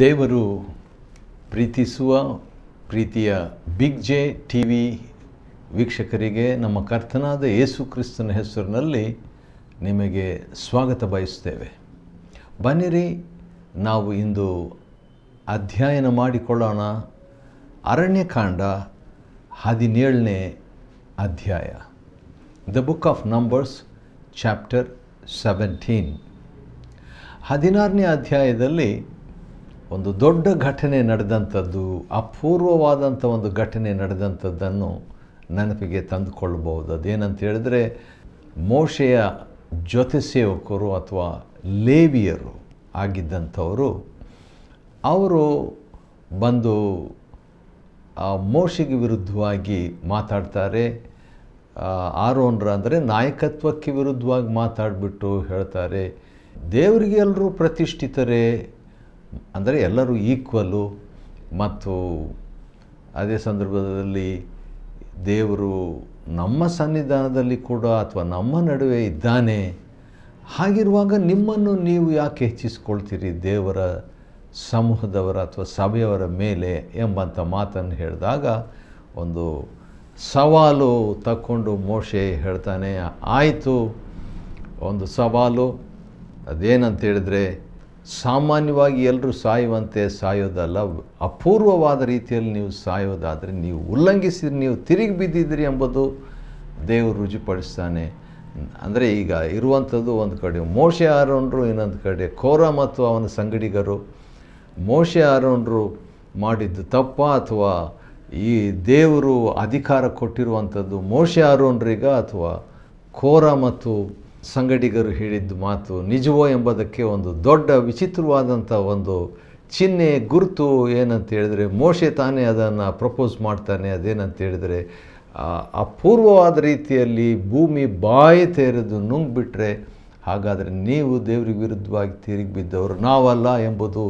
ದೇವರು ಪ್ರೀತಿಸುವ ಪ್ರೀತಿಯ ಬಿಗ್ ಜೆ ಟಿ ವಿ ವೀಕ್ಷಕರಿಗೆ ನಮ್ಮ ಕರ್ತನಾದ ಯೇಸು ಕ್ರಿಸ್ತನ ಹೆಸರಿನಲ್ಲಿ ನಿಮಗೆ ಸ್ವಾಗತ ಬಯಸ್ತೇವೆ ಬನ್ನಿರಿ ನಾವು ಇಂದು ಅಧ್ಯಯನ ಮಾಡಿಕೊಳ್ಳೋಣ ಅರಣ್ಯಕಾಂಡ ಹದಿನೇಳನೇ ಅಧ್ಯಾಯ the book of Numbers chapter seventeen ಹದಿನಾರನೇ ಅಧ್ಯಾಯದಲ್ಲಿ ಒಂದು ದೊಡ್ಡ ಘಟನೆ ನಡೆದಂಥದ್ದು ಅಪೂರ್ವವಾದಂಥ ಒಂದು ಘಟನೆ ನಡೆದಂಥದ್ದನ್ನು ನೆನಪಿಗೆ ತಂದುಕೊಳ್ಳಬಹುದು ಅದೇನಂತ ಹೇಳಿದ್ರೆ ಮೋಶೆಯ ಜೊತೆ ಸೇವಕರು ಅಥವಾ ಲೇವಿಯರು ಆಗಿದ್ದಂಥವರು ಅವರು ಬಂದು ಆ ಮೋಶೆಗೆ ವಿರುದ್ಧವಾಗಿ ಮಾತಾಡ್ತಾರೆ ಆರೋನ್ರ ಅಂದರೆ ನಾಯಕತ್ವಕ್ಕೆ ವಿರುದ್ಧವಾಗಿ ಮಾತಾಡಿಬಿಟ್ಟು ಹೇಳ್ತಾರೆ ದೇವರಿಗೆ ಎಲ್ಲರೂ ಪ್ರತಿಷ್ಠಿತರೇ ಅಂದರೆ ಎಲ್ಲರೂ ಈಕ್ವಲು ಮತ್ತು ಅದೇ ಸಂದರ್ಭದಲ್ಲಿ ದೇವರು ನಮ್ಮ ಸನ್ನಿಧಾನದಲ್ಲಿ ಕೂಡ ಅಥವಾ ನಮ್ಮ ನಡುವೆ ಇದ್ದಾನೆ ಹಾಗಿರುವಾಗ ನಿಮ್ಮನ್ನು ನೀವು ಯಾಕೆ ಹೆಚ್ಚಿಸ್ಕೊಳ್ತೀರಿ ದೇವರ ಸಮೂಹದವರ ಅಥವಾ ಸಭೆಯವರ ಮೇಲೆ ಎಂಬಂಥ ಮಾತನ್ನು ಹೇಳಿದಾಗ ಒಂದು ಸವಾಲು ತಕ್ಕೊಂಡು ಮೋಶೆ ಹೇಳ್ತಾನೆ ಆಯಿತು ಒಂದು ಸವಾಲು ಅದೇನಂತ ಹೇಳಿದ್ರೆ ಸಾಮಾನ್ಯವಾಗಿ ಎಲ್ಲರೂ ಸಾಯುವಂತೆ ಸಾಯೋದಲ್ಲ ಅಪೂರ್ವವಾದ ರೀತಿಯಲ್ಲಿ ನೀವು ಸಾಯೋದಾದರೆ ನೀವು ಉಲ್ಲಂಘಿಸಿ ನೀವು ತಿರುಗಿ ಬಿದ್ದಿದ್ದೀರಿ ಎಂಬುದು ದೇವರು ರುಚಿಪಡಿಸ್ತಾನೆ ಅಂದರೆ ಈಗ ಇರುವಂಥದ್ದು ಒಂದು ಕಡೆ ಮೋಶೆ ಆರೋನರು ಇನ್ನೊಂದು ಕಡೆ ಕೋರ ಮತ್ತು ಅವನ ಸಂಗಡಿಗರು ಮೋಶೆ ಆರೋನರು ಮಾಡಿದ್ದು ತಪ್ಪ ಅಥವಾ ಈ ದೇವರು ಅಧಿಕಾರ ಕೊಟ್ಟಿರುವಂಥದ್ದು ಮೋಶೆ ಆರೋನರಿಗ ಅಥವಾ ಕೋರ ಮತ್ತು ಸಂಗಡಿಗರು ಹೇಳಿದ ಮಾತು ನಿಜವೋ ಎಂಬುದಕ್ಕೆ ಒಂದು ದೊಡ್ಡ ವಿಚಿತ್ರವಾದಂಥ ಒಂದು ಚಿಹ್ನೆ ಗುರುತು ಏನಂತ ಹೇಳಿದರೆ ಮೋಶೆ ತಾನೇ ಅದನ್ನು ಪ್ರಪೋಸ್ ಮಾಡ್ತಾನೆ ಅದೇನಂತ ಹೇಳಿದರೆ ಅಪೂರ್ವವಾದ ರೀತಿಯಲ್ಲಿ ಭೂಮಿ ಬಾಯಿ ತೆರೆದು ನುಂಗ್ಬಿಟ್ರೆ ಹಾಗಾದರೆ ನೀವು ದೇವ್ರಿಗೆ ವಿರುದ್ಧವಾಗಿ ತಿರುಗಿ ಬಿದ್ದವರು ನಾವಲ್ಲ ಎಂಬುದು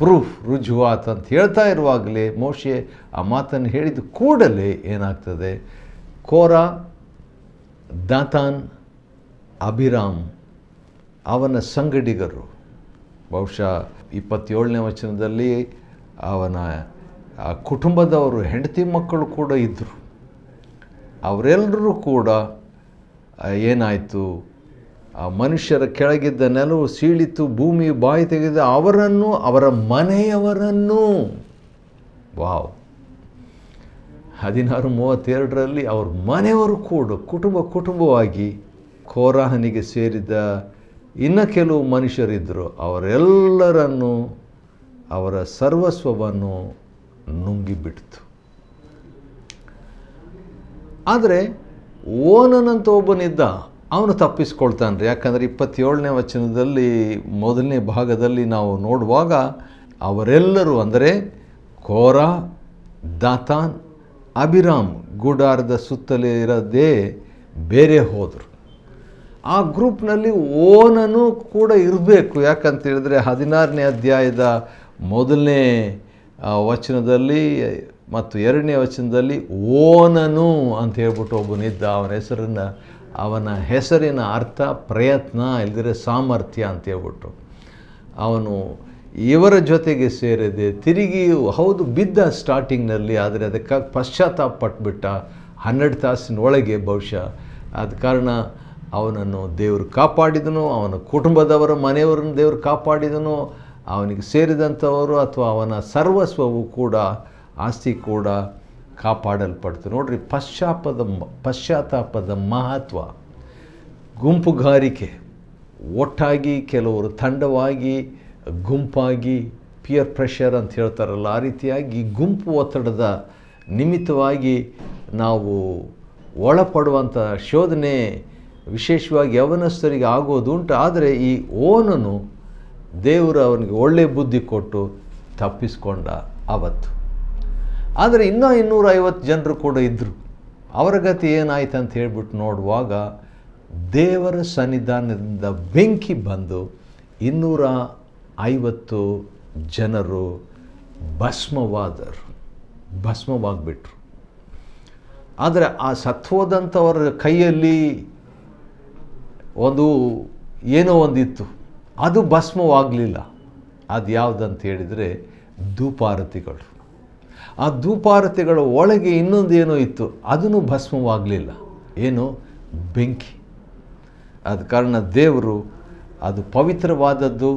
ಪ್ರೂಫ್ ರುಜುವಾತ್ ಅಂತ ಹೇಳ್ತಾ ಇರುವಾಗಲೇ ಮೋಶೆ ಆ ಮಾತನ್ನು ಹೇಳಿದ ಕೂಡಲೇ ಏನಾಗ್ತದೆ ಕೋರ ದಾತಾನ್ ಅಭಿರಾಮ್ ಅವನ ಸಂಗಡಿಗರು ಬಹುಶಃ ಇಪ್ಪತ್ತೇಳನೇ ವಚನದಲ್ಲಿ ಅವನ ಆ ಕುಟುಂಬದವರು ಹೆಂಡತಿ ಮಕ್ಕಳು ಕೂಡ ಇದ್ದರು ಅವರೆಲ್ಲರೂ ಕೂಡ ಏನಾಯಿತು ಆ ಮನುಷ್ಯರ ಕೆಳಗಿದ್ದ ನೆಲವು ಸೀಳಿತು ಭೂಮಿ ಬಾಯಿ ತೆಗೆದ ಅವರನ್ನು ಅವರ ಮನೆಯವರನ್ನು ವಾವ್ ಹದಿನಾರು ಮೂವತ್ತೆರಡರಲ್ಲಿ ಅವ್ರ ಮನೆಯವರು ಕೂಡ ಕುಟುಂಬ ಕುಟುಂಬವಾಗಿ ಕೋರಾಹನಿಗೆ ಸೇರಿದ ಇನ್ನು ಕೆಲವು ಮನುಷ್ಯರಿದ್ದರು ಅವರೆಲ್ಲರನ್ನು ಅವರ ಸರ್ವಸ್ವವನ್ನು ನುಂಗಿಬಿಡ್ತು ಆದರೆ ಓನನಂತ ಒಬ್ಬನಿದ್ದ ಅವನು ತಪ್ಪಿಸ್ಕೊಳ್ತಾನೆ ರೀ ಯಾಕಂದರೆ ಇಪ್ಪತ್ತೇಳನೇ ವಚನದಲ್ಲಿ ಮೊದಲನೇ ಭಾಗದಲ್ಲಿ ನಾವು ನೋಡುವಾಗ ಅವರೆಲ್ಲರೂ ಅಂದರೆ ಕೋರಾ ದಾತಾನ್ ಅಭಿರಾಮ್ ಗೂಡಾರದ ಸುತ್ತಲೇ ಇರದೇ ಬೇರೆ ಹೋದರು ಆ ಗ್ರೂಪ್ನಲ್ಲಿ ಓನನು ಕೂಡ ಇರಬೇಕು ಯಾಕಂತ ಹದಿನಾರನೇ ಅಧ್ಯಾಯದ ಮೊದಲನೇ ವಚನದಲ್ಲಿ ಮತ್ತು ಎರಡನೇ ವಚನದಲ್ಲಿ ಓನನು ಅಂತ ಹೇಳ್ಬಿಟ್ಟು ಒಬ್ಬನಿದ್ದ ಅವನ ಹೆಸರನ್ನು ಅವನ ಹೆಸರಿನ ಅರ್ಥ ಪ್ರಯತ್ನ ಇಲ್ಲದಿರೆ ಸಾಮರ್ಥ್ಯ ಅಂತ ಹೇಳ್ಬಿಟ್ಟು ಅವನು ಇವರ ಜೊತೆಗೆ ಸೇರಿದೆ ತಿರುಗಿ ಹೌದು ಬಿದ್ದ ಸ್ಟಾರ್ಟಿಂಗ್ನಲ್ಲಿ ಆದರೆ ಅದಕ್ಕಾಗಿ ಪಶ್ಚಾತ್ತಾಪ ಪಟ್ಬಿಟ್ಟ ಹನ್ನೆರಡು ತಾಸಿನ ಒಳಗೆ ಬಹುಶಃ ಆದ ಕಾರಣ ಅವನನ್ನು ದೇವರು ಕಾಪಾಡಿದನು ಅವನ ಕುಟುಂಬದವರ ಮನೆಯವರನ್ನು ದೇವರು ಕಾಪಾಡಿದನು ಅವನಿಗೆ ಸೇರಿದಂಥವರು ಅಥವಾ ಅವನ ಸರ್ವಸ್ವವು ಕೂಡ ಆಸ್ತಿ ಕೂಡ ಕಾಪಾಡಲ್ಪಡ್ತು ನೋಡ್ರಿ ಪಶ್ಚಾಪದ ಪಶ್ಚಾತ್ತಾಪದ ಮಹತ್ವ ಗುಂಪುಗಾರಿಕೆ ಒಟ್ಟಾಗಿ ಕೆಲವರು ತಂಡವಾಗಿ ಗುಂಪಾಗಿ ಪಿಯರ್ ಪ್ರೆಷರ್ ಅಂತ ಹೇಳ್ತಾರಲ್ಲ ಆ ರೀತಿಯಾಗಿ ಗುಂಪು ಒತ್ತಡದ ನಿಮಿತ್ತವಾಗಿ ನಾವು ಒಳಪಡುವಂಥ ಶೋಧನೆ ವಿಶೇಷವಾಗಿ ಯವನಸ್ಥರಿಗೆ ಉಂಟು ಆದರೆ ಈ ಓನನು ದೇವರು ಅವನಿಗೆ ಒಳ್ಳೆಯ ಬುದ್ಧಿ ಕೊಟ್ಟು ತಪ್ಪಿಸ್ಕೊಂಡ ಆವತ್ತು ಆದರೆ ಇನ್ನೂ ಐವತ್ತು ಜನರು ಕೂಡ ಇದ್ದರು ಅವರ ಗತಿ ಏನಾಯ್ತು ಅಂತ ಹೇಳ್ಬಿಟ್ಟು ನೋಡುವಾಗ ದೇವರ ಸನ್ನಿಧಾನದಿಂದ ಬೆಂಕಿ ಬಂದು ಇನ್ನೂರ ಐವತ್ತು ಜನರು ಭಸ್ಮವಾದರು ಭಸ್ಮವಾಗಿಬಿಟ್ರು ಆದರೆ ಆ ಸತ್ವದಂಥವರ ಕೈಯಲ್ಲಿ ಒಂದು ಏನೋ ಒಂದಿತ್ತು ಅದು ಭಸ್ಮವಾಗಲಿಲ್ಲ ಅದು ಯಾವುದಂತ ಹೇಳಿದರೆ ಧೂಪಾರತಿಗಳು ಆ ಧೂಪಾರತಿಗಳ ಒಳಗೆ ಇನ್ನೊಂದೇನೋ ಇತ್ತು ಅದನ್ನು ಭಸ್ಮವಾಗಲಿಲ್ಲ ಏನು ಬೆಂಕಿ ಅದ ಕಾರಣ ದೇವರು ಅದು ಪವಿತ್ರವಾದದ್ದು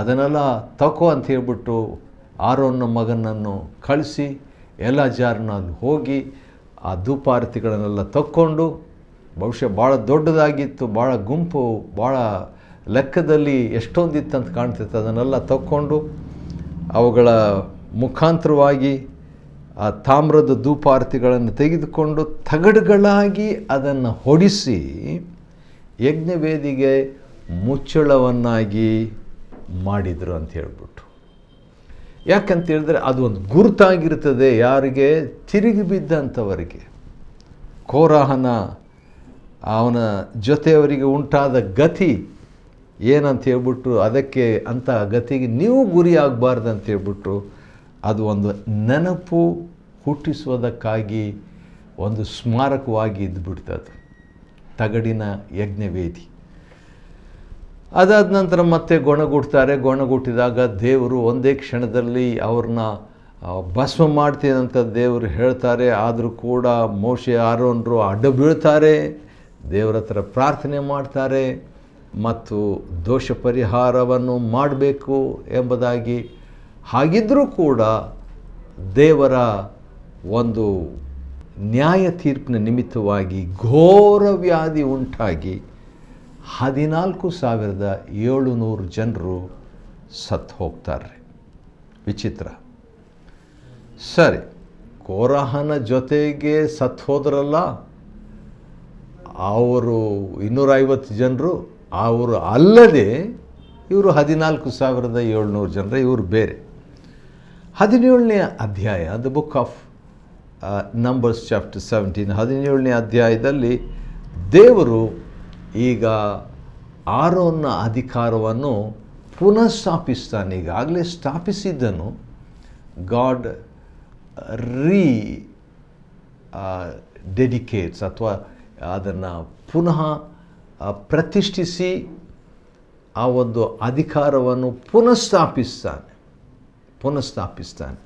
ಅದನ್ನೆಲ್ಲ ತಕೋ ಅಂತ ಹೇಳ್ಬಿಟ್ಟು ಆರೋನ ಮಗನನ್ನು ಕಳಿಸಿ ಎಲ್ಲ ಅಲ್ಲಿ ಹೋಗಿ ಆ ಧೂಪಾರತಿಗಳನ್ನೆಲ್ಲ ತಕ್ಕೊಂಡು ಬಹುಶಃ ಭಾಳ ದೊಡ್ಡದಾಗಿತ್ತು ಭಾಳ ಗುಂಪು ಭಾಳ ಲೆಕ್ಕದಲ್ಲಿ ಎಷ್ಟೊಂದಿತ್ತಂತ ಕಾಣ್ತಿತ್ತು ಅದನ್ನೆಲ್ಲ ತಕ್ಕೊಂಡು ಅವುಗಳ ಮುಖಾಂತರವಾಗಿ ಆ ತಾಮ್ರದ ಧೂಪಾರತಿಗಳನ್ನು ತೆಗೆದುಕೊಂಡು ತಗಡುಗಳಾಗಿ ಅದನ್ನು ಹೊಡಿಸಿ ಯಜ್ಞವೇದಿಗೆ ಮುಚ್ಚಳವನ್ನಾಗಿ ಮಾಡಿದರು ಅಂತ ಹೇಳ್ಬಿಟ್ಟು ಯಾಕಂತೇಳಿದ್ರೆ ಅದು ಒಂದು ಗುರುತಾಗಿರ್ತದೆ ಯಾರಿಗೆ ತಿರುಗಿ ಬಿದ್ದಂಥವರಿಗೆ ಕೋರಾಹನ ಅವನ ಜೊತೆಯವರಿಗೆ ಉಂಟಾದ ಗತಿ ಏನಂತ ಹೇಳ್ಬಿಟ್ಟು ಅದಕ್ಕೆ ಅಂಥ ಗತಿಗೆ ನೀವು ಗುರಿ ಆಗಬಾರ್ದು ಅಂತ ಹೇಳ್ಬಿಟ್ಟು ಅದು ಒಂದು ನೆನಪು ಹುಟ್ಟಿಸುವುದಕ್ಕಾಗಿ ಒಂದು ಸ್ಮಾರಕವಾಗಿ ಇದ್ದುಬಿಡ್ತದೆ ತಗಡಿನ ಯಜ್ಞವೇದಿ ಅದಾದ ನಂತರ ಮತ್ತೆ ಗೊಣಗುಡ್ತಾರೆ ಗೊಣಗುಟ್ಟಿದಾಗ ದೇವರು ಒಂದೇ ಕ್ಷಣದಲ್ಲಿ ಅವ್ರನ್ನ ಭಸ್ಮ ಮಾಡ್ತೀನಂತ ದೇವರು ಹೇಳ್ತಾರೆ ಆದರೂ ಕೂಡ ಮೋಶೆ ಆರೋನರು ಅಡ್ಡ ಬೀಳ್ತಾರೆ ದೇವರ ಹತ್ರ ಪ್ರಾರ್ಥನೆ ಮಾಡ್ತಾರೆ ಮತ್ತು ದೋಷ ಪರಿಹಾರವನ್ನು ಮಾಡಬೇಕು ಎಂಬುದಾಗಿ ಹಾಗಿದ್ದರೂ ಕೂಡ ದೇವರ ಒಂದು ನ್ಯಾಯ ತೀರ್ಪಿನ ನಿಮಿತ್ತವಾಗಿ ಘೋರ ವ್ಯಾಧಿ ಉಂಟಾಗಿ ಹದಿನಾಲ್ಕು ಸಾವಿರದ ಏಳುನೂರು ಜನರು ಸತ್ತು ಹೋಗ್ತಾರೆ ವಿಚಿತ್ರ ಸರಿ ಕೋರಹನ ಜೊತೆಗೆ ಸತ್ತು ಹೋದ್ರಲ್ಲ ಅವರು ಇನ್ನೂರೈವತ್ತು ಜನರು ಅವರು ಅಲ್ಲದೆ ಇವರು ಹದಿನಾಲ್ಕು ಸಾವಿರದ ಏಳ್ನೂರು ಜನರ ಇವರು ಬೇರೆ ಹದಿನೇಳನೇ ಅಧ್ಯಾಯ the book of Numbers chapter seventeen ಹದಿನೇಳನೇ ಅಧ್ಯಾಯದಲ್ಲಿ ದೇವರು ಈಗ ಆರೋನ ಅಧಿಕಾರವನ್ನು ಪುನಃ ಸ್ಥಾಪಿಸ್ತಾನೆ ಈಗಾಗಲೇ ಸ್ಥಾಪಿಸಿದ್ದನು ಗಾಡ್ ರೀ ಡೆಡಿಕೇಟ್ಸ್ ಅಥವಾ ಅದನ್ನು ಪುನಃ ಪ್ರತಿಷ್ಠಿಸಿ ಆ ಒಂದು ಅಧಿಕಾರವನ್ನು ಪುನಃಸ್ಥಾಪಿಸ್ತಾನೆ ಪುನಃಸ್ಥಾಪಿಸ್ತಾನೆ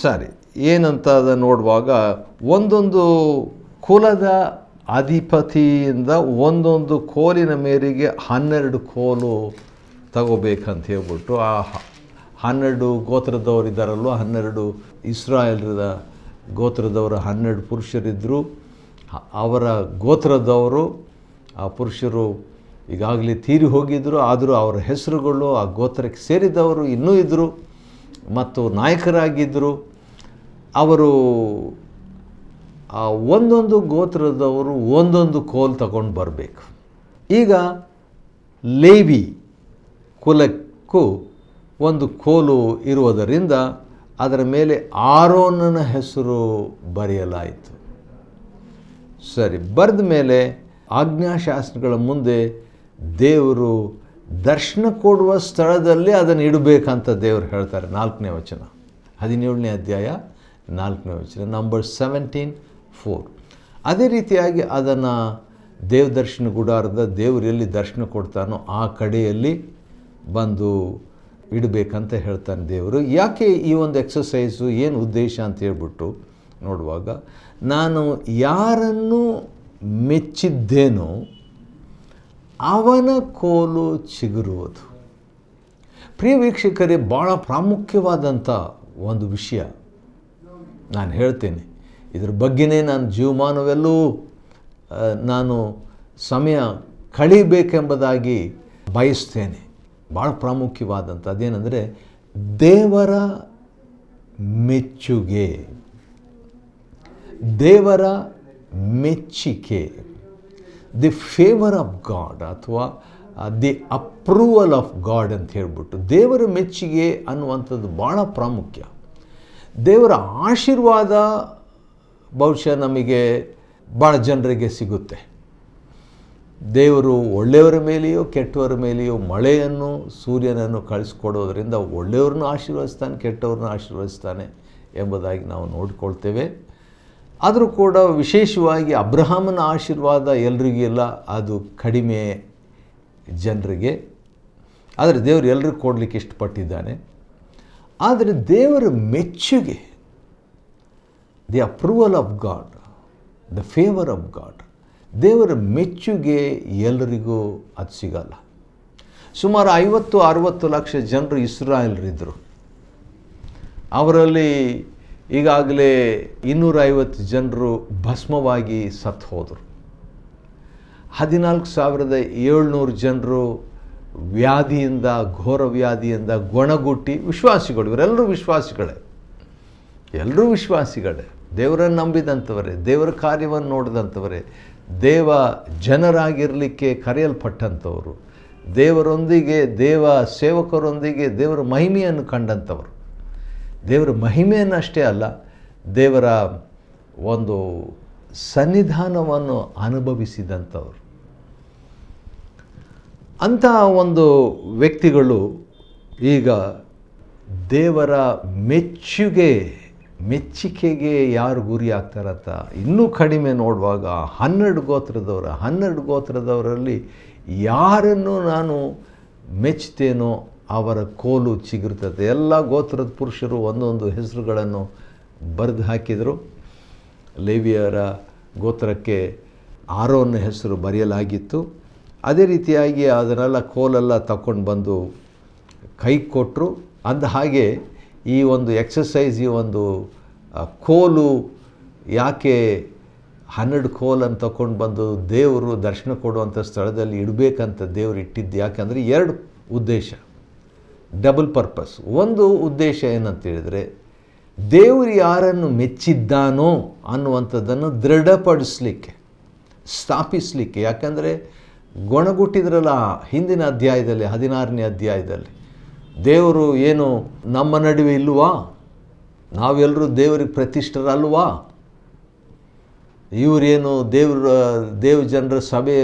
ಸರಿ ಏನಂತ ನೋಡುವಾಗ ಒಂದೊಂದು ಕುಲದ ಅಧಿಪತಿಯಿಂದ ಒಂದೊಂದು ಕೋಲಿನ ಮೇರೆಗೆ ಹನ್ನೆರಡು ಕೋಲು ತಗೋಬೇಕಂತ ಹೇಳ್ಬಿಟ್ಟು ಆ ಹನ್ನೆರಡು ಗೋತ್ರದವರಿದ್ದಾರಲ್ವ ಹನ್ನೆರಡು ಇಸ್ರಾಯೇಲ್ರದ ಗೋತ್ರದವರ ಹನ್ನೆರಡು ಪುರುಷರಿದ್ದರು ಅವರ ಗೋತ್ರದವರು ಆ ಪುರುಷರು ಈಗಾಗಲೇ ತೀರಿ ಹೋಗಿದ್ದರು ಆದರೂ ಅವರ ಹೆಸರುಗಳು ಆ ಗೋತ್ರಕ್ಕೆ ಸೇರಿದವರು ಇನ್ನೂ ಇದ್ದರು ಮತ್ತು ನಾಯಕರಾಗಿದ್ದರು ಅವರು ಆ ಒಂದೊಂದು ಗೋತ್ರದವರು ಒಂದೊಂದು ಕೋಲ್ ತಗೊಂಡು ಬರಬೇಕು ಈಗ ಲೇವಿ ಕುಲಕ್ಕೂ ಒಂದು ಕೋಲು ಇರುವುದರಿಂದ ಅದರ ಮೇಲೆ ಆರೋನನ ಹೆಸರು ಬರೆಯಲಾಯಿತು ಸರಿ ಬರೆದ ಮೇಲೆ ಆಜ್ಞಾಶಾಸ್ತ್ರಗಳ ಮುಂದೆ ದೇವರು ದರ್ಶನ ಕೊಡುವ ಸ್ಥಳದಲ್ಲಿ ಅದನ್ನು ಇಡಬೇಕಂತ ದೇವರು ಹೇಳ್ತಾರೆ ನಾಲ್ಕನೇ ವಚನ ಹದಿನೇಳನೇ ಅಧ್ಯಾಯ ನಾಲ್ಕನೇ ವಚನ ನಂಬರ್ ಸೆವೆಂಟೀನ್ ಫೋರ್ ಅದೇ ರೀತಿಯಾಗಿ ಅದನ್ನು ದೇವದರ್ಶನ ಗುಡಾರದ ದೇವರು ಎಲ್ಲಿ ದರ್ಶನ ಕೊಡ್ತಾನೋ ಆ ಕಡೆಯಲ್ಲಿ ಬಂದು ಇಡಬೇಕಂತ ಹೇಳ್ತಾನೆ ದೇವರು ಯಾಕೆ ಈ ಒಂದು ಎಕ್ಸಸೈಸು ಏನು ಉದ್ದೇಶ ಅಂತ ಹೇಳ್ಬಿಟ್ಟು ನೋಡುವಾಗ ನಾನು ಯಾರನ್ನು ಮೆಚ್ಚಿದ್ದೇನೋ ಅವನ ಕೋಲು ಚಿಗುರುವುದು ಪ್ರಿಯ ವೀಕ್ಷಕರೇ ಭಾಳ ಪ್ರಾಮುಖ್ಯವಾದಂಥ ಒಂದು ವಿಷಯ ನಾನು ಹೇಳ್ತೇನೆ ಇದ್ರ ಬಗ್ಗೆನೇ ನಾನು ಜೀವಮಾನವೆಲ್ಲೂ ನಾನು ಸಮಯ ಕಳೀಬೇಕೆಂಬುದಾಗಿ ಬಯಸ್ತೇನೆ ಭಾಳ ಪ್ರಾಮುಖ್ಯವಾದಂಥ ಅದೇನೆಂದರೆ ದೇವರ ಮೆಚ್ಚುಗೆ ದೇವರ ಮೆಚ್ಚಿಕೆ ದಿ ಫೇವರ್ ಆಫ್ ಗಾಡ್ ಅಥವಾ ದಿ ಅಪ್ರೂವಲ್ ಆಫ್ ಗಾಡ್ ಅಂತ ಹೇಳ್ಬಿಟ್ಟು ದೇವರ ಮೆಚ್ಚುಗೆ ಅನ್ನುವಂಥದ್ದು ಭಾಳ ಪ್ರಾಮುಖ್ಯ ದೇವರ ಆಶೀರ್ವಾದ ಬಹುಶಃ ನಮಗೆ ಭಾಳ ಜನರಿಗೆ ಸಿಗುತ್ತೆ ದೇವರು ಒಳ್ಳೆಯವರ ಮೇಲೆಯೋ ಕೆಟ್ಟವರ ಮೇಲೆಯೋ ಮಳೆಯನ್ನು ಸೂರ್ಯನನ್ನು ಕಳಿಸ್ಕೊಡೋದ್ರಿಂದ ಒಳ್ಳೆಯವ್ರನ್ನೂ ಆಶೀರ್ವದಿಸ್ತಾನೆ ಕೆಟ್ಟವ್ರನ್ನ ಆಶೀರ್ವದಿಸ್ತಾನೆ ಎಂಬುದಾಗಿ ನಾವು ನೋಡಿಕೊಳ್ತೇವೆ ಆದರೂ ಕೂಡ ವಿಶೇಷವಾಗಿ ಅಬ್ರಹಾಮನ ಆಶೀರ್ವಾದ ಇಲ್ಲ ಅದು ಕಡಿಮೆ ಜನರಿಗೆ ಆದರೆ ದೇವರು ಎಲ್ರಿಗೂ ಕೊಡಲಿಕ್ಕೆ ಇಷ್ಟಪಟ್ಟಿದ್ದಾನೆ ಆದರೆ ದೇವರ ಮೆಚ್ಚುಗೆ the approval of God the favour of God ದೇವರ ಮೆಚ್ಚುಗೆ ಎಲ್ಲರಿಗೂ ಅದು ಸಿಗಲ್ಲ ಸುಮಾರು ಐವತ್ತು ಅರುವತ್ತು ಲಕ್ಷ ಜನರು ಇಸ್ರಾಯಲ್ರಿದ್ದರು ಅವರಲ್ಲಿ ಈಗಾಗಲೇ ಇನ್ನೂರೈವತ್ತು ಜನರು ಭಸ್ಮವಾಗಿ ಸತ್ತು ಹೋದರು ಹದಿನಾಲ್ಕು ಸಾವಿರದ ಏಳ್ನೂರು ಜನರು ವ್ಯಾಧಿಯಿಂದ ಘೋರ ವ್ಯಾಧಿಯಿಂದ ಗೊಣಗುಟ್ಟಿ ವಿಶ್ವಾಸಿಗಳು ಇವರೆಲ್ಲರೂ ವಿಶ್ವಾಸಿಗಳೇ ಎಲ್ಲರೂ ವಿಶ್ವಾಸಿಗಳೇ ದೇವರನ್ನು ನಂಬಿದಂಥವರೇ ದೇವರ ಕಾರ್ಯವನ್ನು ನೋಡಿದಂಥವರೇ ದೇವ ಜನರಾಗಿರಲಿಕ್ಕೆ ಕರೆಯಲ್ಪಟ್ಟಂಥವರು ದೇವರೊಂದಿಗೆ ದೇವ ಸೇವಕರೊಂದಿಗೆ ದೇವರ ಮಹಿಮೆಯನ್ನು ಕಂಡಂಥವರು ದೇವರ ಮಹಿಮೆಯನ್ನು ಅಷ್ಟೇ ಅಲ್ಲ ದೇವರ ಒಂದು ಸನ್ನಿಧಾನವನ್ನು ಅನುಭವಿಸಿದಂಥವ್ರು ಅಂಥ ಒಂದು ವ್ಯಕ್ತಿಗಳು ಈಗ ದೇವರ ಮೆಚ್ಚುಗೆ ಮೆಚ್ಚಿಕೆಗೆ ಯಾರು ಗುರಿ ಆಗ್ತಾರತ್ತ ಇನ್ನೂ ಕಡಿಮೆ ನೋಡುವಾಗ ಹನ್ನೆರಡು ಗೋತ್ರದವರ ಹನ್ನೆರಡು ಗೋತ್ರದವರಲ್ಲಿ ಯಾರನ್ನು ನಾನು ಮೆಚ್ಚುತ್ತೇನೋ ಅವರ ಕೋಲು ಚಿಗುರ್ತದೆ ಎಲ್ಲ ಗೋತ್ರದ ಪುರುಷರು ಒಂದೊಂದು ಹೆಸರುಗಳನ್ನು ಬರೆದು ಹಾಕಿದರು ಲೇವಿಯರ ಗೋತ್ರಕ್ಕೆ ಆರೋನ ಹೆಸರು ಬರೆಯಲಾಗಿತ್ತು ಅದೇ ರೀತಿಯಾಗಿ ಅದನ್ನೆಲ್ಲ ಕೋಲೆಲ್ಲ ತಗೊಂಡು ಬಂದು ಕೈ ಕೊಟ್ಟರು ಅಂದ ಹಾಗೆ ಈ ಒಂದು ಎಕ್ಸಸೈಸ್ ಈ ಒಂದು ಕೋಲು ಯಾಕೆ ಹನ್ನೆರಡು ಕೋಲನ್ನು ತಗೊಂಡು ಬಂದು ದೇವರು ದರ್ಶನ ಕೊಡುವಂಥ ಸ್ಥಳದಲ್ಲಿ ಇಡಬೇಕಂತ ದೇವರು ಇಟ್ಟಿದ್ದು ಯಾಕಂದರೆ ಎರಡು ಉದ್ದೇಶ ಡಬಲ್ ಪರ್ಪಸ್ ಒಂದು ಉದ್ದೇಶ ಏನಂತೇಳಿದರೆ ದೇವರು ಯಾರನ್ನು ಮೆಚ್ಚಿದ್ದಾನೋ ಅನ್ನುವಂಥದ್ದನ್ನು ದೃಢಪಡಿಸ್ಲಿಕ್ಕೆ ಸ್ಥಾಪಿಸಲಿಕ್ಕೆ ಯಾಕಂದರೆ ಗೊಣಗುಟ್ಟಿದ್ರಲ್ಲ ಹಿಂದಿನ ಅಧ್ಯಾಯದಲ್ಲಿ ಹದಿನಾರನೇ ಅಧ್ಯಾಯದಲ್ಲಿ ದೇವರು ಏನು ನಮ್ಮ ನಡುವೆ ಇಲ್ವಾ ನಾವೆಲ್ಲರೂ ದೇವರಿಗೆ ಪ್ರತಿಷ್ಠರಲ್ವಾ ಇವರೇನು ದೇವ್ರ ದೇವ್ರ ಜನರ ಸಭೆ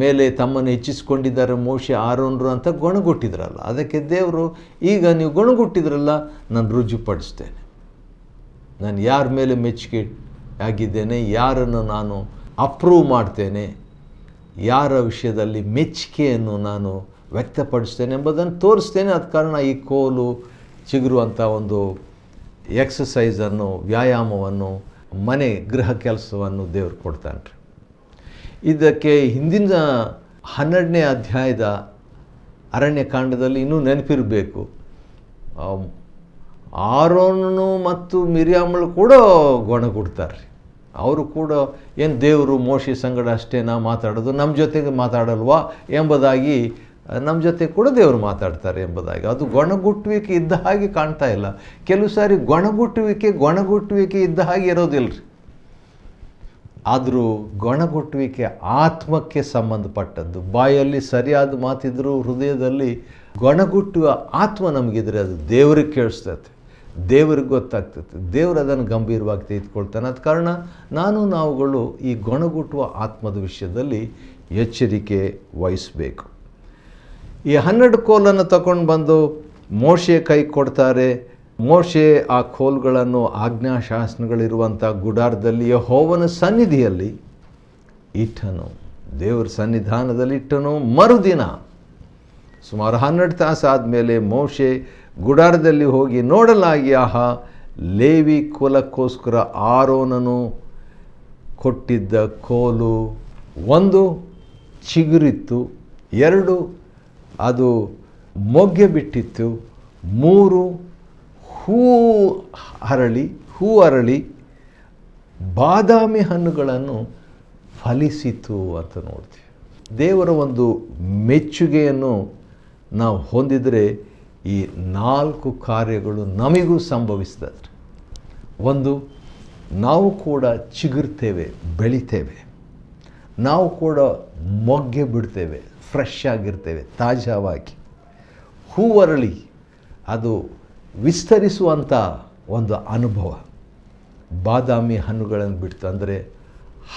ಮೇಲೆ ತಮ್ಮನ್ನು ಹೆಚ್ಚಿಸಿಕೊಂಡಿದ್ದಾರೆ ಮೋಶೆ ಆರೋನ್ರು ಅಂತ ಗೊಣಗುಟ್ಟಿದ್ರಲ್ಲ ಅದಕ್ಕೆ ದೇವರು ಈಗ ನೀವು ಗೊಣಗುಟ್ಟಿದ್ರಲ್ಲ ನಾನು ರುಜುಪಡಿಸ್ತೇನೆ ನಾನು ಯಾರ ಮೇಲೆ ಮೆಚ್ಚುಗೆ ಆಗಿದ್ದೇನೆ ಯಾರನ್ನು ನಾನು ಅಪ್ರೂವ್ ಮಾಡ್ತೇನೆ ಯಾರ ವಿಷಯದಲ್ಲಿ ಮೆಚ್ಚುಗೆಯನ್ನು ನಾನು ವ್ಯಕ್ತಪಡಿಸ್ತೇನೆ ಎಂಬುದನ್ನು ತೋರಿಸ್ತೇನೆ ಆದ ಕಾರಣ ಈ ಕೋಲು ಚಿಗುರುವಂಥ ಒಂದು ಎಕ್ಸಸೈಸನ್ನು ವ್ಯಾಯಾಮವನ್ನು ಮನೆ ಗೃಹ ಕೆಲಸವನ್ನು ದೇವರು ಕೊಡ್ತಾನೆ ರೀ ಇದಕ್ಕೆ ಹಿಂದಿನ ಹನ್ನೆರಡನೇ ಅಧ್ಯಾಯದ ಅರಣ್ಯಕಾಂಡದಲ್ಲಿ ಇನ್ನೂ ನೆನಪಿರಬೇಕು ಆರೋನು ಮತ್ತು ಮಿರಿಯಾಮಳು ಕೂಡ ಗೊಣಗುಡ್ತಾರೆ ಅವರು ಕೂಡ ಏನು ದೇವರು ಮೋಶಿ ಸಂಗಡ ಅಷ್ಟೇ ನಾವು ಮಾತಾಡೋದು ನಮ್ಮ ಜೊತೆಗೆ ಮಾತಾಡಲ್ವಾ ಎಂಬುದಾಗಿ ನಮ್ಮ ಜೊತೆ ಕೂಡ ದೇವರು ಮಾತಾಡ್ತಾರೆ ಎಂಬುದಾಗಿ ಅದು ಗೊಣಗುಟ್ಟುವಿಕೆ ಇದ್ದ ಹಾಗೆ ಕಾಣ್ತಾ ಇಲ್ಲ ಕೆಲವು ಸಾರಿ ಗೊಣಗುಟ್ಟುವಿಕೆ ಗೊಣಗುಟ್ಟುವಿಕೆ ಇದ್ದ ಹಾಗೆ ಇರೋದಿಲ್ಲ ರೀ ಆದರೂ ಗೊಣಗುಟ್ಟುವಿಕೆ ಆತ್ಮಕ್ಕೆ ಸಂಬಂಧಪಟ್ಟದ್ದು ಬಾಯಲ್ಲಿ ಸರಿಯಾದ ಮಾತಿದ್ರು ಹೃದಯದಲ್ಲಿ ಗೊಣಗುಟ್ಟುವ ಆತ್ಮ ನಮಗಿದ್ರೆ ಅದು ದೇವರಿಗೆ ಕೇಳಿಸ್ತೈತೆ ದೇವ್ರಿಗೆ ಗೊತ್ತಾಗ್ತೈತೆ ದೇವರು ಅದನ್ನು ಗಂಭೀರವಾಗಿ ತೆಗೆದುಕೊಳ್ತಾನೆ ಅದ ಕಾರಣ ನಾನು ನಾವುಗಳು ಈ ಗೊಣಗುಟ್ಟುವ ಆತ್ಮದ ವಿಷಯದಲ್ಲಿ ಎಚ್ಚರಿಕೆ ವಹಿಸಬೇಕು ಈ ಹನ್ನೆರಡು ಕೋಲನ್ನು ತಗೊಂಡು ಬಂದು ಮೋಶೆ ಕೈ ಕೊಡ್ತಾರೆ ಮೋಶೆ ಆ ಕೋಲ್ಗಳನ್ನು ಆಜ್ಞಾಶಾಸನಗಳಿರುವಂಥ ಗುಡಾರದಲ್ಲಿ ಹೋವನ ಸನ್ನಿಧಿಯಲ್ಲಿ ಇಟ್ಟನು ದೇವರ ಸನ್ನಿಧಾನದಲ್ಲಿ ಇಟ್ಟನು ಮರುದಿನ ಸುಮಾರು ಹನ್ನೆರಡು ತಾಸು ಆದಮೇಲೆ ಮೋಶೆ ಗುಡಾರದಲ್ಲಿ ಹೋಗಿ ನೋಡಲಾಗಿ ಆಹಾ ಲೇವಿ ಕುಲಕ್ಕೋಸ್ಕರ ಆರೋನನು ಕೊಟ್ಟಿದ್ದ ಕೋಲು ಒಂದು ಚಿಗುರಿತ್ತು ಎರಡು ಅದು ಮೊಗ್ಗೆ ಬಿಟ್ಟಿತ್ತು ಮೂರು ಹೂ ಅರಳಿ ಹೂ ಅರಳಿ ಬಾದಾಮಿ ಹಣ್ಣುಗಳನ್ನು ಫಲಿಸಿತು ಅಂತ ನೋಡ್ತೀವಿ ದೇವರ ಒಂದು ಮೆಚ್ಚುಗೆಯನ್ನು ನಾವು ಹೊಂದಿದರೆ ಈ ನಾಲ್ಕು ಕಾರ್ಯಗಳು ನಮಗೂ ಸಂಭವಿಸ್ತದೆ ಒಂದು ನಾವು ಕೂಡ ಚಿಗುರ್ತೇವೆ ಬೆಳಿತೇವೆ ನಾವು ಕೂಡ ಮೊಗ್ಗೆ ಬಿಡ್ತೇವೆ ಫ್ರೆಶ್ ಆಗಿರ್ತೇವೆ ತಾಜಾವಾಗಿ ಹೂವರಳಿ ಅದು ವಿಸ್ತರಿಸುವಂಥ ಒಂದು ಅನುಭವ ಬಾದಾಮಿ ಹಣ್ಣುಗಳನ್ನು ಬಿಡ್ತು ಅಂದರೆ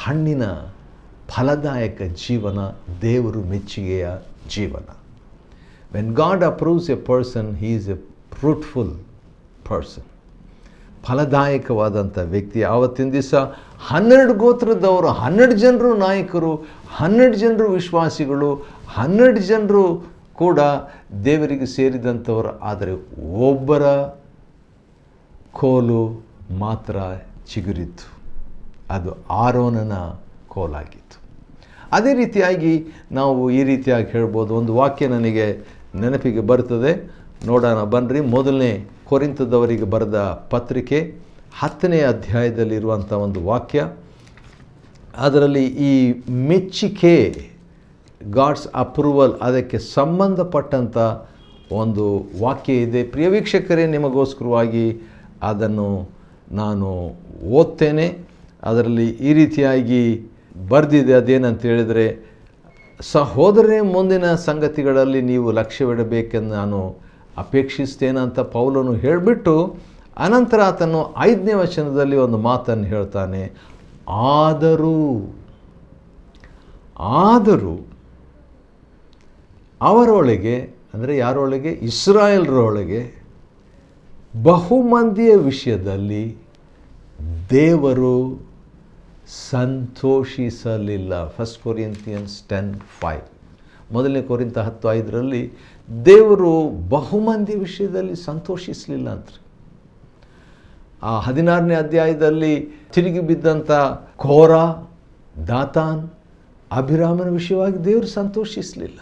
ಹಣ್ಣಿನ ಫಲದಾಯಕ ಜೀವನ ದೇವರು ಮೆಚ್ಚುಗೆಯ ಜೀವನ when God approves a person he is a fruitful person ಫಲದಾಯಕವಾದಂಥ ವ್ಯಕ್ತಿ ಆವತ್ತಿನ ದಿವಸ ಹನ್ನೆರಡು ಗೋತ್ರದವರು ಹನ್ನೆರಡು ಜನರು ನಾಯಕರು ಹನ್ನೆರಡು ಜನರು ವಿಶ್ವಾಸಿಗಳು ಹನ್ನೆರಡು ಜನರು ಕೂಡ ದೇವರಿಗೆ ಸೇರಿದಂಥವರು ಆದರೆ ಒಬ್ಬರ ಕೋಲು ಮಾತ್ರ ಚಿಗುರಿತ್ತು ಅದು ಆರೋನನ ಕೋಲಾಗಿತ್ತು ಅದೇ ರೀತಿಯಾಗಿ ನಾವು ಈ ರೀತಿಯಾಗಿ ಹೇಳ್ಬೋದು ಒಂದು ವಾಕ್ಯ ನನಗೆ ನೆನಪಿಗೆ ಬರ್ತದೆ ನೋಡೋಣ ಬನ್ನಿರಿ ಮೊದಲನೇ ಕೊರಿಂತದವರಿಗೆ ಬರೆದ ಪತ್ರಿಕೆ ಹತ್ತನೇ ಅಧ್ಯಾಯದಲ್ಲಿರುವಂಥ ಒಂದು ವಾಕ್ಯ ಅದರಲ್ಲಿ ಈ ಮೆಚ್ಚಿಕೆ ಗಾಡ್ಸ್ ಅಪ್ರೂವಲ್ ಅದಕ್ಕೆ ಸಂಬಂಧಪಟ್ಟಂಥ ಒಂದು ವಾಕ್ಯ ಇದೆ ಪ್ರಿಯ ವೀಕ್ಷಕರೇ ನಿಮಗೋಸ್ಕರವಾಗಿ ಅದನ್ನು ನಾನು ಓದ್ತೇನೆ ಅದರಲ್ಲಿ ಈ ರೀತಿಯಾಗಿ ಬರೆದಿದೆ ಅದೇನಂತ ಹೇಳಿದರೆ ಸಹೋದರನೇ ಮುಂದಿನ ಸಂಗತಿಗಳಲ್ಲಿ ನೀವು ಲಕ್ಷ್ಯವಿಡಬೇಕೆಂದು ನಾನು ಅಪೇಕ್ಷಿಸ್ತೇನೆ ಅಂತ ಪೌಲನು ಹೇಳಿಬಿಟ್ಟು ಅನಂತರ ಆತನು ಐದನೇ ವಚನದಲ್ಲಿ ಒಂದು ಮಾತನ್ನು ಹೇಳ್ತಾನೆ ಆದರೂ ಆದರೂ ಅವರೊಳಗೆ ಅಂದರೆ ಯಾರೊಳಗೆ ಇಸ್ರಾಯೇಲ್ರೊಳಗೆ ಬಹುಮಂದಿಯ ವಿಷಯದಲ್ಲಿ ದೇವರು ಸಂತೋಷಿಸಲಿಲ್ಲ ಫಸ್ಟ್ ಕೊರಿಯಂತಿಯನ್ಸ್ ಟೆನ್ ಫೈವ್ ಮೊದಲನೇ ಕೋರಿಂತ ಹತ್ತು ಐದರಲ್ಲಿ ದೇವರು ಬಹುಮಂದಿ ವಿಷಯದಲ್ಲಿ ಸಂತೋಷಿಸಲಿಲ್ಲ ಅಂತ ಆ ಹದಿನಾರನೇ ಅಧ್ಯಾಯದಲ್ಲಿ ತಿರುಗಿ ಬಿದ್ದಂಥ ಕೋರಾ ದಾತಾನ್ ಅಭಿರಾಮನ ವಿಷಯವಾಗಿ ದೇವರು ಸಂತೋಷಿಸಲಿಲ್ಲ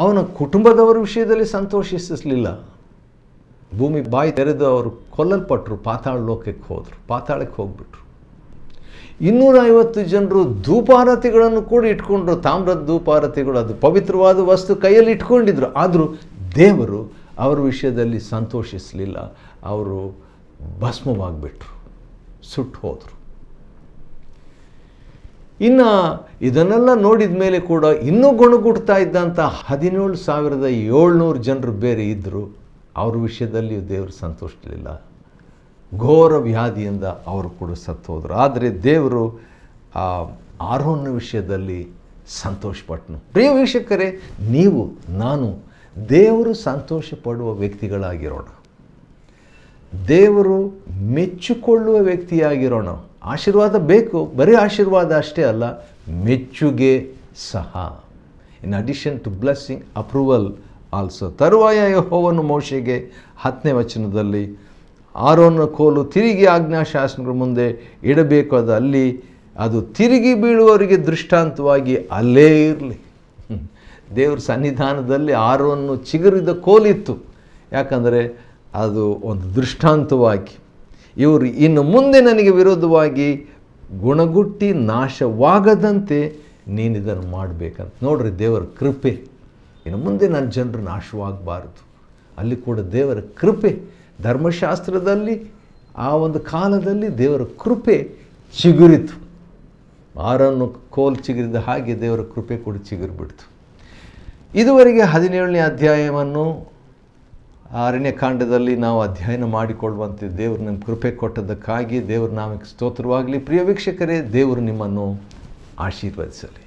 ಅವನ ಕುಟುಂಬದವರ ವಿಷಯದಲ್ಲಿ ಸಂತೋಷಿಸಲಿಲ್ಲ ಭೂಮಿ ಬಾಯಿ ತೆರೆದು ಅವರು ಕೊಲ್ಲಲ್ಪಟ್ಟರು ಪಾತಾಳ ಲೋಕಕ್ಕೆ ಹೋದರು ಪಾತಾಳಕ್ಕೆ ಹೋಗ್ಬಿಟ್ರು ಇನ್ನೂರೈವತ್ತು ಜನರು ಧೂಪಾರತಿಗಳನ್ನು ಕೂಡ ಇಟ್ಕೊಂಡ್ರು ತಾಮ್ರದ ಧೂಪಾರತಿಗಳು ಅದು ಪವಿತ್ರವಾದ ವಸ್ತು ಕೈಯಲ್ಲಿ ಇಟ್ಕೊಂಡಿದ್ರು ಆದರೂ ದೇವರು ಅವರ ವಿಷಯದಲ್ಲಿ ಸಂತೋಷಿಸಲಿಲ್ಲ ಅವರು ಭಸ್ಮವಾಗಿಬಿಟ್ರು ಸುಟ್ಟು ಹೋದರು ಇನ್ನು ಇದನ್ನೆಲ್ಲ ನೋಡಿದ ಮೇಲೆ ಕೂಡ ಇನ್ನೂ ಗುಣಗುಡ್ತಾ ಇದ್ದಂಥ ಹದಿನೇಳು ಸಾವಿರದ ಏಳ್ನೂರು ಜನರು ಬೇರೆ ಇದ್ದರು ಅವ್ರ ವಿಷಯದಲ್ಲಿಯೂ ದೇವರು ಸಂತೋಷಲಿಲ್ಲ ಘೋರ ವ್ಯಾಧಿಯಿಂದ ಅವರು ಕೂಡ ಸತ್ತು ಹೋದರು ಆದರೆ ದೇವರು ಆರೋಹನ ವಿಷಯದಲ್ಲಿ ಸಂತೋಷಪಟ್ಟನು ಪ್ರಿಯ ವೀಕ್ಷಕರೇ ನೀವು ನಾನು ದೇವರು ಸಂತೋಷ ಪಡುವ ವ್ಯಕ್ತಿಗಳಾಗಿರೋಣ ದೇವರು ಮೆಚ್ಚಿಕೊಳ್ಳುವ ವ್ಯಕ್ತಿಯಾಗಿರೋಣ ಆಶೀರ್ವಾದ ಬೇಕು ಬರೀ ಆಶೀರ್ವಾದ ಅಷ್ಟೇ ಅಲ್ಲ ಮೆಚ್ಚುಗೆ ಸಹ in addition to blessing approval also ತರುವಾಯ ಯಹೋವನ್ನು ಮೋಶೆಗೆ ಹತ್ತನೇ ವಚನದಲ್ಲಿ ಆರೋನ ಕೋಲು ತಿರುಗಿ ಆಜ್ಞಾಶಾಸನಗಳ ಮುಂದೆ ಇಡಬೇಕು ಅದು ಅಲ್ಲಿ ಅದು ತಿರುಗಿ ಬೀಳುವವರಿಗೆ ದೃಷ್ಟಾಂತವಾಗಿ ಅಲ್ಲೇ ಇರಲಿ ದೇವ್ರ ಸನ್ನಿಧಾನದಲ್ಲಿ ಆರೋನ್ನು ಚಿಗುರಿದ ಕೋಲಿತ್ತು ಯಾಕಂದರೆ ಅದು ಒಂದು ದೃಷ್ಟಾಂತವಾಗಿ ಇವರು ಇನ್ನು ಮುಂದೆ ನನಗೆ ವಿರೋಧವಾಗಿ ಗುಣಗುಟ್ಟಿ ನಾಶವಾಗದಂತೆ ನೀನು ಇದನ್ನು ಮಾಡಬೇಕಂತ ನೋಡ್ರಿ ದೇವರ ಕೃಪೆ ಇನ್ನು ಮುಂದೆ ನನ್ನ ಜನರು ನಾಶವಾಗಬಾರದು ಅಲ್ಲಿ ಕೂಡ ದೇವರ ಕೃಪೆ ಧರ್ಮಶಾಸ್ತ್ರದಲ್ಲಿ ಆ ಒಂದು ಕಾಲದಲ್ಲಿ ದೇವರ ಕೃಪೆ ಚಿಗುರಿತು ಆರನ್ನು ಕೋಲ್ ಚಿಗುರಿದ ಹಾಗೆ ದೇವರ ಕೃಪೆ ಕೂಡ ಚಿಗುರಿಬಿಡ್ತು ಇದುವರೆಗೆ ಹದಿನೇಳನೇ ಅಧ್ಯಾಯವನ್ನು ಅರಣ್ಯಕಾಂಡದಲ್ಲಿ ನಾವು ಅಧ್ಯಯನ ಮಾಡಿಕೊಳ್ಳುವಂತೆ ದೇವರು ನಮ್ಮ ಕೃಪೆ ಕೊಟ್ಟದಕ್ಕಾಗಿ ದೇವರು ನಾಮಕ್ಕೆ ಸ್ತೋತ್ರವಾಗಲಿ ಪ್ರಿಯ ವೀಕ್ಷಕರೇ ದೇವರು ನಿಮ್ಮನ್ನು ಆಶೀರ್ವದಿಸಲಿ